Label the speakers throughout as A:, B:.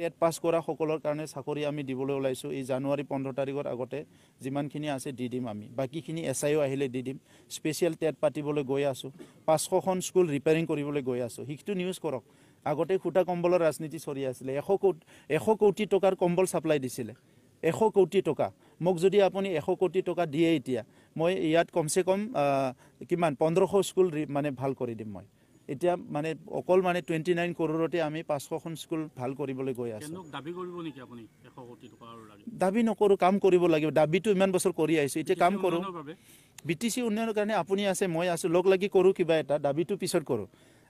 A: TET pass কৰাসকলৰ কাৰণে চাকৰি আমি দিবলৈ ওলাইছোঁ এই জানুৱাৰী পোন্ধৰ তাৰিখৰ আগতে যিমানখিনি আছে দি দিম আমি বাকীখিনি এছ আইও আহিলে দি দিম স্পেচিয়েল টেট পাতিবলৈ গৈ আছোঁ পাঁচশখন স্কুল ৰিপেয়াৰিং কৰিবলৈ গৈ আছোঁ সিটো নিউজ কৰক আগতে সূতা কম্বলৰ ৰাজনীতি চলি আছিলে এশ কোটি এশ কোটি টকাৰ কম্বল চাপ্লাই দিছিলে এশ কোটি টকা মোক যদি আপুনি এশ কোটি টকা দিয়ে এতিয়া মই ইয়াত কমচে কম কিমান পোন্ধৰশ স্কুল মানে ভাল কৰি দিম মই এতিয়া মানে অকল মানে টুৱেণ্টি নাইন কৰোৰতে আমি পাঁচশখন স্কুল ভাল কৰিবলৈ গৈ আছোঁ দাবী নকৰোঁ কাম কৰিব লাগিব দাবীটো ইমান বছৰ কৰি আহিছোঁ এতিয়া কাম কৰোঁ বি টি চি উন্নয়নৰ কাৰণে আপুনি আছে মই আছোঁ লগ লাগি কৰোঁ কিবা এটা দাবীটো পিছত কৰোঁ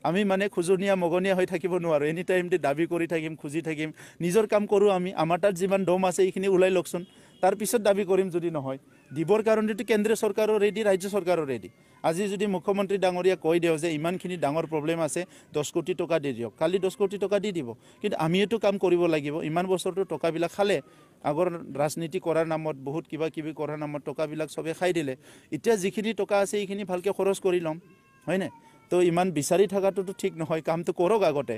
A: আমি মানে খোজনীয়া মগনীয়া হৈ থাকিব নোৱাৰোঁ এনি টাইমতে দাবী কৰি থাকিম খুজি থাকিম নিজৰ কাম কৰোঁ আমি আমাৰ তাত যিমান দম আছে এইখিনি ওলাই লওকচোন তাৰপিছত দাবী কৰিম যদি নহয় দিবৰ কাৰণেতো কেন্দ্ৰীয় চৰকাৰৰ ৰেডি ৰাজ্য চৰকাৰৰ ৰেডি আজি যদি মুখ্যমন্ত্ৰী ডাঙৰীয়া কৈ দিওঁ যে ইমানখিনি ডাঙৰ প্ৰব্লেম আছে দহ কোটি টকা দি দিয়ক কালি দহ কোটি টকা দি দিব কিন্তু আমিওতো কাম কৰিব লাগিব ইমান বছৰতো টকাবিলাক খালে আগৰ ৰাজনীতি কৰাৰ নামত বহুত কিবা কিবি কৰাৰ নামত টকাবিলাক চবে খাই দিলে এতিয়া যিখিনি টকা আছে সেইখিনি ভালকৈ খৰচ কৰি ল'ম হয়নে তো ইমান বিচাৰি থকাটোতো ঠিক নহয় কামটো কৰক আগতে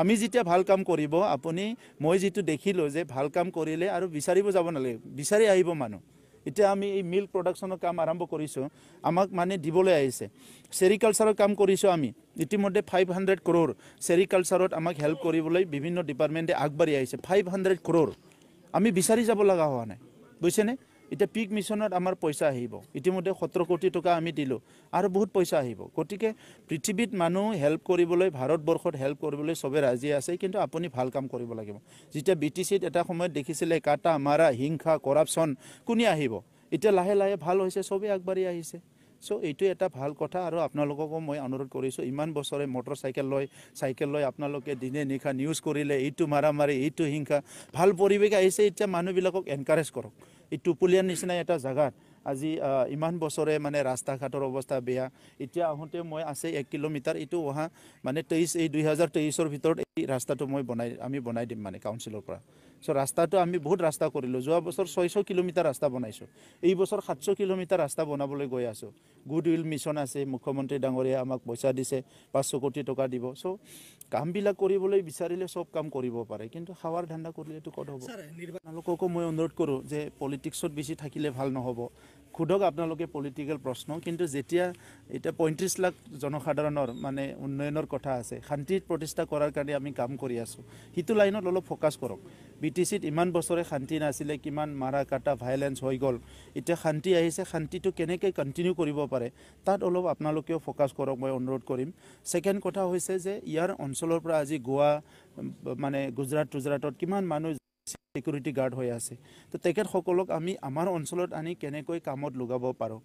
A: আমি যেতিয়া ভাল কাম কৰিব আপুনি মই যিটো দেখিলোঁ যে ভাল কাম কৰিলে আৰু বিচাৰিব যাব নালাগে বিচাৰি আহিব মানুহ এতিয়া আমি এই মিল্ক প্ৰডাকশ্যনৰ কাম আৰম্ভ কৰিছোঁ আমাক মানে দিবলৈ আহিছে ছেৰিকালচাৰৰ কাম কৰিছোঁ আমি ইতিমধ্যে ফাইভ হাণ্ড্ৰেড ক্ৰ'ৰ ছেৰিকালচাৰত আমাক হেল্প কৰিবলৈ বিভিন্ন ডিপাৰ্টমেণ্টে আগবাঢ়ি আহিছে ফাইভ হাণ্ড্ৰেড ক্ৰ'ৰ আমি বিচাৰি যাব লগা হোৱা নাই বুজিছেনে এতিয়া পিক মিছনত আমাৰ পইচা আহিব ইতিমধ্যে সত্তৰ কোটি টকা আমি দিলোঁ আৰু বহুত পইচা আহিব গতিকে পৃথিৱীত মানুহ হেল্প কৰিবলৈ ভাৰতবৰ্ষত হেল্প কৰিবলৈ চবেই ৰাজি আছে কিন্তু আপুনি ভাল কাম কৰিব লাগিব যেতিয়া বি টি চিত এটা সময়ত দেখিছিলে কাটা মাৰা হিংসা কৰাপশ্যন কোনে আহিব এতিয়া লাহে লাহে ভাল হৈছে চবেই আগবাঢ়ি আহিছে চ' এইটো এটা ভাল কথা আৰু আপোনালোককো মই অনুৰোধ কৰিছোঁ ইমান বছৰে মটৰ চাইকেল লৈ চাইকেল লৈ আপোনালোকে দিনে নিশা নিউজ কৰিলে এইটো মাৰা মাৰি এইটো হিংসা ভাল পৰিৱেশ আহিছে এতিয়া মানুহবিলাকক এনকাৰেজ কৰক এই টুপুলিয়াৰ নিচিনা এটা জেগাত আজি ইমান বছৰে মানে ৰাস্তা ঘাটৰ অৱস্থা বেয়া এতিয়া আহোঁতে মই আছে এক কিলোমিটাৰ এইটো অহা মানে তেইছ এই দুই হাজাৰ তেইছৰ ভিতৰত এই ৰাস্তাটো মই বনাই আমি বনাই দিম মানে কাউঞ্চিলৰ পৰা চ' ৰাস্তাটো আমি বহুত ৰাস্তা কৰিলোঁ যোৱা বছৰ ছয়শ কিলোমিটাৰ ৰাস্তা বনাইছোঁ এই বছৰ সাতশ কিলোমিটাৰ ৰাস্তা বনাবলৈ গৈ আছোঁ গুড উইল মিছন আছে মুখ্যমন্ত্ৰী ডাঙৰীয়া আমাক পইচা দিছে পাঁচশ কোটি টকা দিব চ' কামবিলাক কৰিবলৈ বিচাৰিলে চব কাম কৰিব পাৰে কিন্তু হাৱাৰ ধান্দা কৰিলেতো ক'ত হ'ব আপোনালোককো মই অনুৰোধ কৰোঁ যে পলিটিক্সত বেছি থাকিলে ভাল নহ'ব সোধক আপোনালোকে পলিটিকেল প্ৰশ্ন কিন্তু যেতিয়া এতিয়া পঁয়ত্ৰিছ লাখ জনসাধাৰণৰ মানে উন্নয়নৰ কথা আছে শান্তি প্ৰতিষ্ঠা কৰাৰ কাৰণে আমি কাম কৰি আছোঁ সিটো লাইনত অলপ ফ'কাছ কৰক বি টি চিত ইমান বছৰে শান্তি নাছিলে কিমান মাৰা কাটা ভায়লেঞ্চ হৈ গ'ল এতিয়া শান্তি আহিছে শান্তিটো কেনেকৈ কণ্টিনিউ কৰিব পাৰে তাত অলপ আপোনালোকেও ফ'কাছ কৰক মই অনুৰোধ কৰিম ছেকেণ্ড কথা হৈছে যে ইয়াৰ অঞ্চলৰ পৰা আজি গোৱা মানে গুজৰাট টুজৰাটত কিমান মানুহ ছিকিউৰিটি গাৰ্ড হৈ আছে তো তেখেতসকলক আমি আমাৰ অঞ্চলত আনি কেনেকৈ কামত লগাব পাৰোঁ